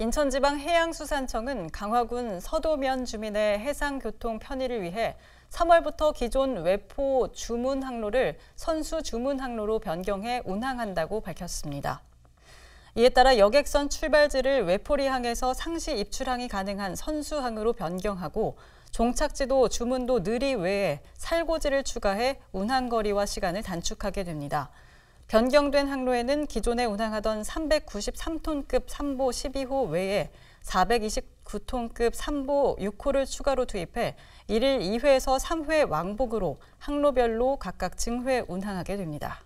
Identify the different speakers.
Speaker 1: 인천지방해양수산청은 강화군 서도면 주민의 해상교통 편의를 위해 3월부터 기존 외포 주문 항로를 선수 주문 항로로 변경해 운항한다고 밝혔습니다. 이에 따라 여객선 출발지를 외포리항에서 상시 입출항이 가능한 선수항으로 변경하고 종착지도 주문도 느리 외에 살고지를 추가해 운항거리와 시간을 단축하게 됩니다. 변경된 항로에는 기존에 운항하던 393톤급 3보 12호 외에 429톤급 3보 6호를 추가로 투입해 1일 2회에서 3회 왕복으로 항로별로 각각 증회 운항하게 됩니다.